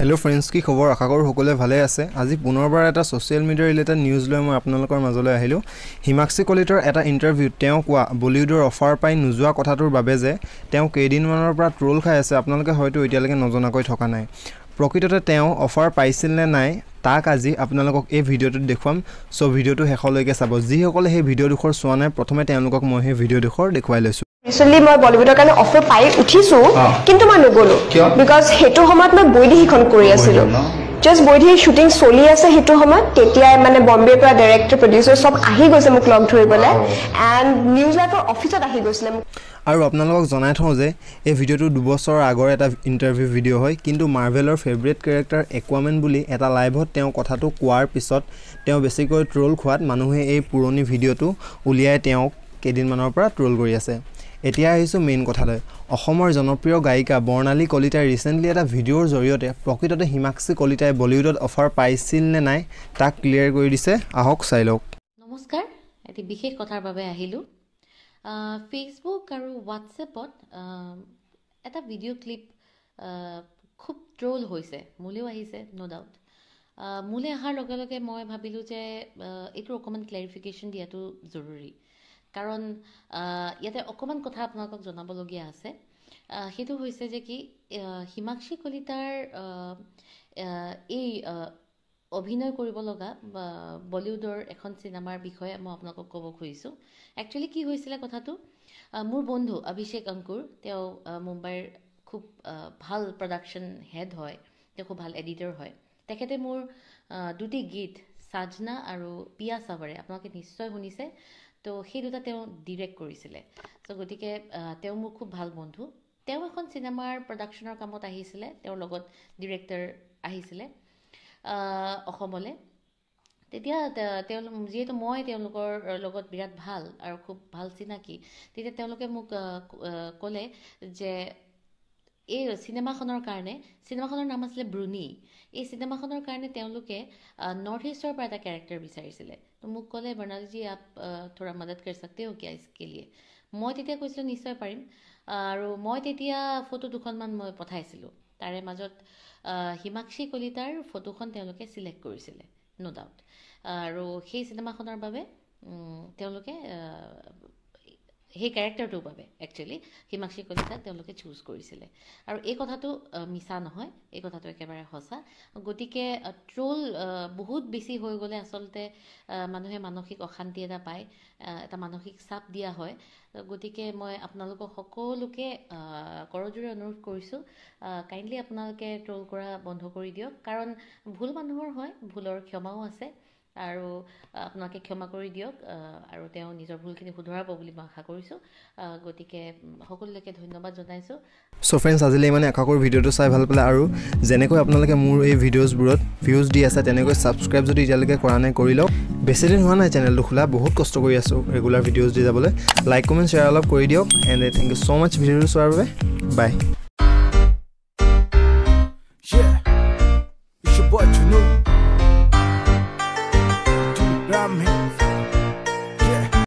hello' friends কি খবৰ আশা কৰোঁ সকলোৱে ভালেই আছে আজি পুনৰবাৰ এটা ছ'চিয়েল মিডিয়া ৰিলেটেড নিউজ লৈ মই আপোনালোকৰ মাজলৈ আহিলোঁ হিমাক্ষী কলিতৰ এটা ইণ্টাৰভিউত তেওঁ কোৱা বলিউডৰ অফাৰ পাই নোযোৱা কথাটোৰ বাবে যে তেওঁ কেইদিনমানৰ পৰা ট্ৰ'ল খাই আছে আপোনালোকে হয়তো এতিয়ালৈকে নজনাকৈ থকা নাই প্ৰকৃততে তেওঁ অফাৰ পাইছিল নে নাই তাক আজি আপোনালোকক এই ভিডিঅ'টোত দেখুৱাম চ' ভিডিঅ'টো শেষলৈকে চাব যিসকলে সেই ভিডিঅ'ডোখৰ চোৱা নাই প্ৰথমে তেওঁলোকক মই সেই ভিডিঅ'ডোখৰ দেখুৱাই লৈছোঁ আৰু আপোনালোকক জনাই থওঁ যে এই ভিডিঅ'টো দুবছৰৰ আগৰ এটা ইণ্টাৰভিউ ভিডিঅ' হয় কিন্তু মাৰ্ভেলৰ ফেভৰেট কেৰেক্টাৰ একুৱামেন বুলি এটা লাইভত তেওঁ কথাটো কোৱাৰ পিছত তেওঁ বেছিকৈ ট্ৰল খোৱাত মানুহে এই পুৰণি ভিডিঅ'টো উলিয়াই তেওঁক কেইদিনমানৰ পৰা ট্ৰল কৰি আছে এতিয়া আহিছোঁ মেইন কথালৈ অসমৰ জনপ্ৰিয় গায়িকা বৰ্ণালী কলিতাই ৰিচেণ্টলি এটা ভিডিঅ'ৰ জৰিয়তে প্ৰকৃততে হিমাক্ষী কলিতাই বলিউডত অফাৰ পাইছিল নে নাই তাক ক্লিয়াৰ কৰি দিছে আহক চাই লওক নমস্কাৰ এটি বিশেষ কথাৰ বাবে আহিলোঁ ফেচবুক আৰু হোৱাটছএপত এটা ভিডিঅ' ক্লিপ খুব ট্ৰল হৈছে মোলৈও আহিছে ন' ডাউট মোলৈ অহাৰ লগে লগে মই ভাবিলোঁ যে এইটোৰ অকণমান ক্লেৰিফিকেশ্যন দিয়াটো জৰুৰী কাৰণ ইয়াতে অকণমান কথা আপোনালোকক জনাবলগীয়া আছে সেইটো হৈছে যে কি হিমাক্ষী কলিতাৰ এই অভিনয় কৰিব লগা বলিউডৰ এখন চিনেমাৰ বিষয়ে মই আপোনালোকক ক'ব খুজিছোঁ একচুৱেলি কি হৈছিলে কথাটো মোৰ বন্ধু অভিষেক অংকুৰ তেওঁ মুম্বাইৰ খুব ভাল প্ৰডাকশ্যন হেড হয় তেওঁ খুব ভাল এডিটৰ হয় তেখেতে মোৰ দুটি গীত চাজনা আৰু পিয়া চাবাৰে আপোনালোকে নিশ্চয় শুনিছে তো সেই দুটা তেওঁ ডিৰেক্ট কৰিছিলে চ' গতিকে তেওঁ মোৰ খুব ভাল বন্ধু তেওঁ এখন চিনেমাৰ প্ৰডাকশ্যনৰ কামত আহিছিলে তেওঁৰ লগত ডিৰেক্টৰ আহিছিলে অসমলৈ তেতিয়া তেওঁ যিহেতু মই তেওঁলোকৰ লগত বিৰাট ভাল আৰু খুব ভাল চিনাকি তেতিয়া তেওঁলোকে মোক ক'লে যে এই চিনেমাখনৰ কাৰণে চিনেমাখনৰ নাম আছিলে ব্ৰুনি এই চিনেমাখনৰ কাৰণে তেওঁলোকে নৰ্থ ইষ্টৰ পৰা এটা কেৰেক্টাৰ বিচাৰিছিলে তো মোক ক'লে বৰ্ণালীজী আপ থোৰা মদত কৰি চাকে অ'কে কে লিয়ে মই তেতিয়া কৈছিলোঁ নিশ্চয় পাৰিম আৰু মই তেতিয়া ফটো দুখনমান মই পঠাইছিলোঁ তাৰে মাজত হিমাক্ষী কলিতাৰ ফটোখন তেওঁলোকে ছিলেক্ট কৰিছিলে ন' ডাউট আৰু সেই চিনেমাখনৰ বাবে তেওঁলোকে সেই কেৰেক্টাৰটোৰ বাবে একচুৱেলি হিমাক্ষী কলিতাক তেওঁলোকে চুজ কৰিছিলে আৰু এই কথাটো মিছা নহয় এই কথাটো একেবাৰে সঁচা গতিকে ট্ৰল বহুত বেছি হৈ গ'লে আচলতে মানুহে মানসিক অশান্তি এটা পায় এটা মানসিক চাপ দিয়া হয় গতিকে মই আপোনালোকক সকলোকে কৰজোৰে অনুৰোধ কৰিছোঁ কাইণ্ডলি আপোনালোকে ট্ৰল কৰা বন্ধ কৰি দিয়ক কাৰণ ভুল মানুহৰ হয় ভুলৰ ক্ষমাও আছে আৰু আপোনালোকে ক্ষমা কৰি দিয়ক আৰু তেওঁ নিজৰ ভুলখিনি শুধৰাব বুলি মই আশা কৰিছোঁ গতিকে সকলোকে ধন্যবাদ জনাইছোঁ চ' ফ্ৰেণ্ডছ আজিলৈ ইমানে আকাশৰ ভিডিঅ'টো চাই ভাল পালে আৰু যেনেকৈ আপোনালোকে মোৰ এই ভিডিঅ'জবোৰত ভিউজ দি আছে তেনেকৈ ছাবস্ক্ৰাইব যদি এতিয়ালৈকে কৰা নাই কৰি লওক বেছিদিন হোৱা নাই চেনেলটো খোলা বহুত কষ্ট কৰি আছোঁ ৰেগুলাৰ ভিডিঅ'জ দি যাবলৈ লাইক কমেণ্ট শ্বেয়াৰ অলপ কৰি দিয়ক and thank you so' much ভিডিঅ'টো চোৱাৰ বাবে বাই